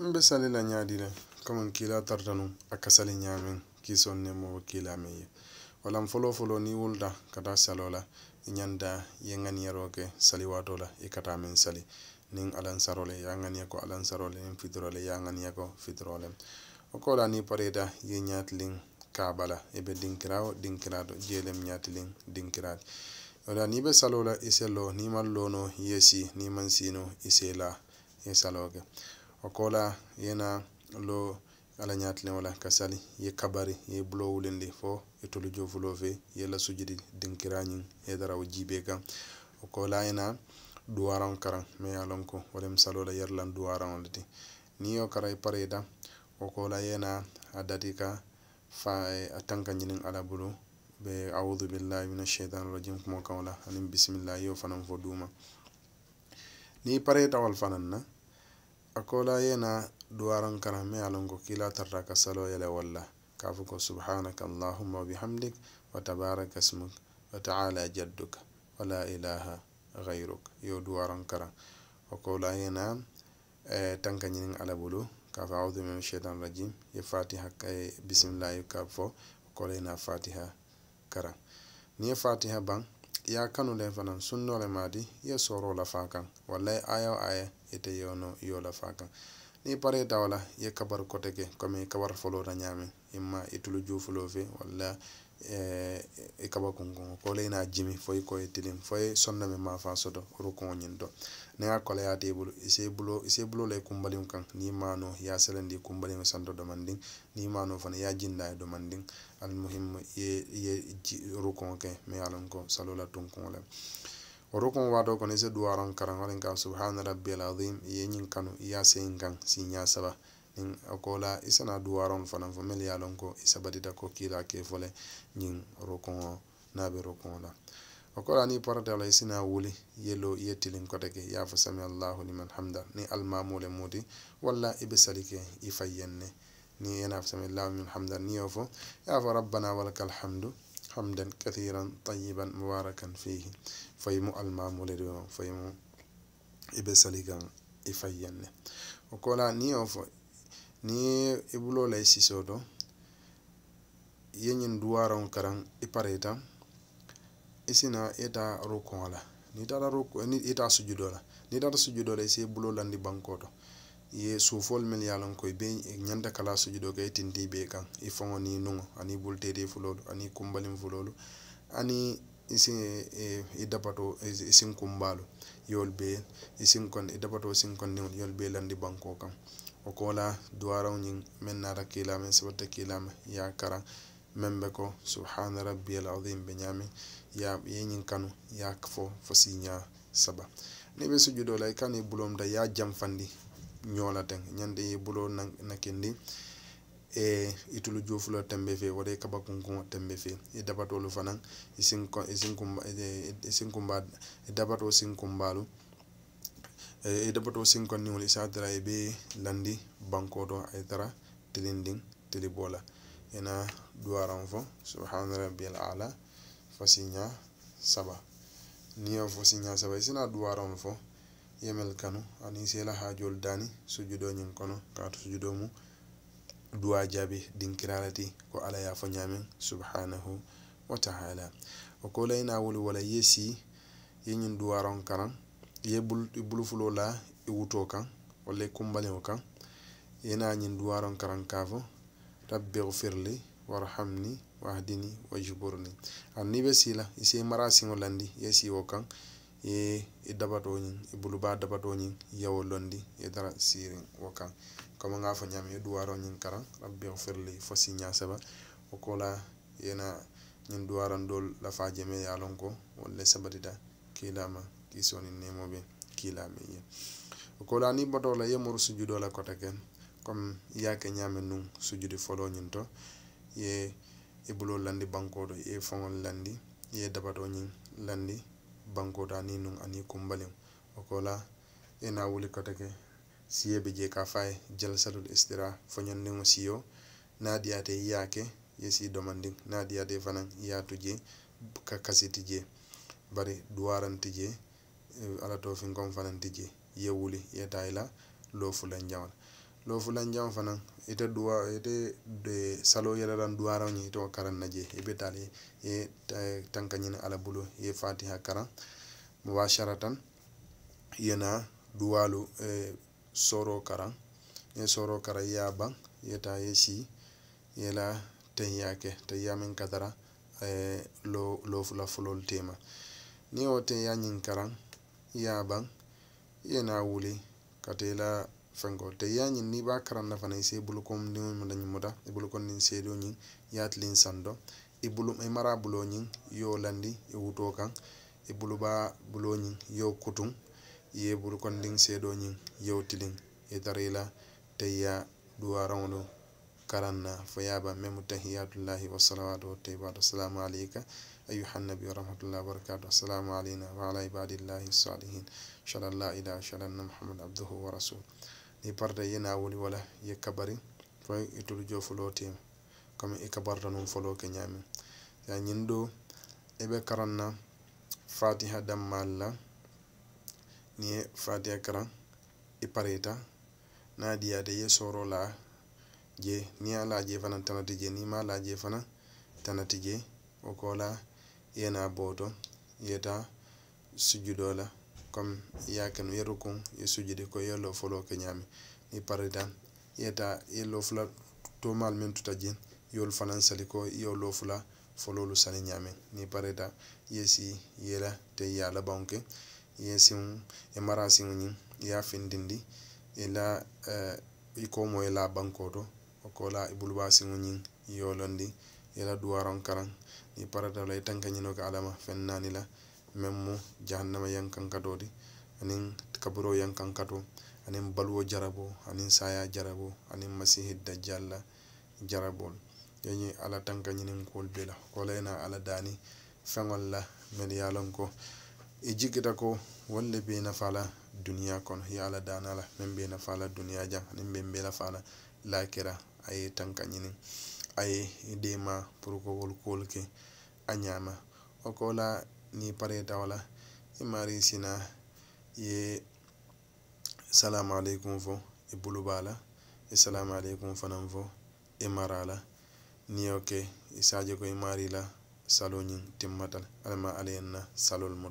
min be sali la ñaadile comme n kiila tarta nu a kasali ñaamen kiison ne moo kiila men ye walla n folo folo ni wulta ka taa salo la i ñanta ye ŋaniyaroke saliwaato la i ka taa men sali niŋ alansarole ye a ŋaniya ko alansarole niŋ fitorole ye a ŋaniya ko fitorole wo ko la ni pareta ye ñaatiliŋ kaaba la i e be dinkirawo dinkirato jeelem ñaatiliŋ dinkirati wala ni be salo la i sello ni maŋ loono i ye sii ni maŋ siino i seela ye salo ke o kola yena lo ala ñatilen wala kasali ye kabari ye bulo wulendi fo e tolu jofulo fe ye la sujudi dinkiraning hedara wo jibe kan o kola yena duwaran karan ma ya lon ko wala misalola yerlan duwaran wala ti ni yo kara i pare da o kola yena a dati ka fa eh, a tanka ñinin ala bulu be audu billahi min ashaitan rajim kumo kan wala anin bisimillahi yo fanan fo duma ni pare tawal fanan na akola yena duwaran karami alungu kila tarra ka salo ya walla kafu ko subhanaka allahumma bihamdik wa tabaraka ismuk wa ta'ala jadduk wa la ilaha yau duwaran kara akola yena eh, tanka kafin ala bulu kafu a'udhu min rajim ya fatiha kai eh, bismillah kafu akola yena fatiha kara ni fatiha ban. ya kanu le fanaŋ sunno le madi ya soro la faa kaŋ wallahi aya o aya ite yono yo la faa ni pare dawa ye kabar kɔtɛke kome kabar folo la nyame imma itulu jufulo fe walla Eh, e kabakunkuŋo ko leyina jimi foye koye tilim foye sonna me mafa sodo rukuŋo ñin do nega kola yaate bulu isebulo isebulo la kumbaliŋo kaŋ niŋ maano ya e selendi e kumbaliŋo santo domandiŋ niŋ maano fana ya jinda ye domandiŋ alimuhimu ye ye rukuŋo ke me ye loŋ ko salo la tunkuŋo le orukun wato kono ise e duwaron karan walin ka subhana rabbiyal azim iye ñin kanu iya seyin kaŋ siiña saba in okola isana duwaron fanan fo mel ya lon ko isabadita ko kila ke fole ñin rokoŋo naabe rokoŋo la okola ni porote la isina wuli yelo yettilin kote ke yafo sami allahu liman hamda ni almamule muti walla ibe salike ifayenne ni yenafo sami allahu liman hamda niyo fo yafo rabbana walaka alhamdu hamdan kathiran tayiban mubarakan fihi fayimu almamule di o fayimu ibe salikan ifayenne okola niyo fo ni ibulo lay siso do yeñin duwaron karan ipare ta isina ita rukon la ni tara ruk ni ita sujudo la ni tara sujudo la isi ibulo landi banko to ye sufol min yalan koy be nyanda kala sujudo ga itindi be kan ifon ni nungo ani bulte de fulolu ani kumbalim fulolu ani isi e, idapato isin kumbalu yolbe isin kon idapato isin kon ni yolbe landi banko kan o kola duwaraw ñin min nata kiilamen sibata kiilama ya kara men ɓe ko subhana rabbi alazim ɓe ñamin ya ye ñin kanu ya fo fo siña saba ni ɓe sujuɗo lay kanu e bulomda ya jam fandi ñolaten ñande ye bulo nakendi e itulu jofulo tembe fe waɗa kaba kunkuŋo tembe fe e dabatolu fanan e sinkumba e, e, e, e dabato sinkumbalu idabato dabato sinkonndiŋol isadara e be landi bankoto aytara tara tilindin tili bola ena duwaran fo subhana rabbiyal ala fasiña saba niya fo siña saba isina duwaran fo yemel kanu ani sela hajol dani sujudoñin kono kaatu sujudo mu duwa jaabi dinkiralati ko ala yafo ñamen subhanahu wa taala o ko layna wala yesi yeñin duwaron karan ye bulufulo la i wuto kaŋ walla i kumbaliŋo kaŋ ye na ñiŋ duwaroŋ karaŋ ka fo rabbi gfirli warhamni wahdini wajburni aduŋ niŋ i be sii la i si i mara siŋo landi i ye siiwo kaŋ i ye i dabato ñiŋ i bulubaa dabato ñiŋ i londi i ye tara siiriŋ wo kaŋ komi ŋa fo ñaamiŋ i ye ñiŋ karaŋ rabbi fo siiñaa saba wo ko la i ye na ñiŋ duwaroŋ doolu lafi jeme ye a loŋ ko wolu le sabatita kiila ɗi soni nemoɓe kilaɓe ye ko yemo botola yemoru sujudola kota ke comme yake ñamen nu sujudi foloñin to ye e bulo landi do ye fongol landi ye dabatoñin landi da ani nun ani kumbalin o kola ena wuli kota ke be je ka fay jalsatul istira foñandiŋo siyo nadiyate yake ye si nadia de fanan yatu je ka kasiti je bari duwaranti je Eh, ala to fin kon fanan tije ye wuli yeta ila lofulan jamal lofulan jam fanan ite duwa ite de salo yela dan duwara ni to karan naje ibe tale e tanka nyin ala bulu ye fatiha karan mubasharatan yena duwalu e eh, soro karan e soro kara ya ban yeta yesi yela tan yake to yamin kadara e eh, lo lofula fulol tema ni o te yanyin karan yaban yena wuli katela fengo te yañin ni ba karanna fana ise bulukom nimuda nimuda i e bulukon nin sedo ñin yatilin sando i e e mara bulo ñin yo landi i wuto kan i buluba bulo ñin yo kutun ye bulukon din sedo ñin yo tilin i darila teya duwaraŋolu karanna fo yaaban meme tahiyatullahi wasalawatu wattaibatu assalamu aleyka ayuha nabi wa rahmatullahi wabarakatu assalamu aleyna wa ala ibadillahi salihin ashhadu an la ilaha ashhadu anna muhammad abduhu wa rasul ni parda yena woni wala ye kabari fo itulu jo fulo tema comme e kabarta num folo ke ñamin ya ñin ɗo eɓe karanna fatiha dammal la ni e fatiha karan i pareta na diyata ye soro la je ni a laje fana tanati je ni ma laje fana tanati je wo kola yena boto yeta sujudo la comme ya kenu ye rukun ye sujudi ko ye lo folo ke ñami ni parita yeta ye lo fula tomal min tuta je yolu fanan sali ko yo lo fula fololu sali ñami ni parita ye yela te ya labanw ke ye siŋ ye mara siŋo ñiŋ findindi ila uh, eh, iko mo ila banko to okola ibulbasi e ŋo ñiŋ e yolondi yela duwaron karaŋ ni parata la itanka e ñino ka alama feŋ naani la meŋ mu jahannama yaŋ kankato di aniŋ kaburo yaŋ kankato aniŋ baluwo jarabo aniŋ saya jarabo aniŋ masihi dajjal la jarabol yeñi ala tanka ñiniŋ kuolu be la okola ye na ala daani feŋol la meŋ ye loŋ ko i jikita ko wolu le be nafa la duniya kono ye ala daana la meŋ be nafa la duniya jaŋ aniŋ meŋ be nafa la lakira a tanka ɲini a i dema pour ko wolu kuolu ke a ɲama wo ni pareta wo imari sina ye salamu aleykum fo i bulu b'a la i salamu fanaŋ fo i mara la niŋ yo ke i ko i maari la salo ñiŋ timmatal alama ala ye salol mu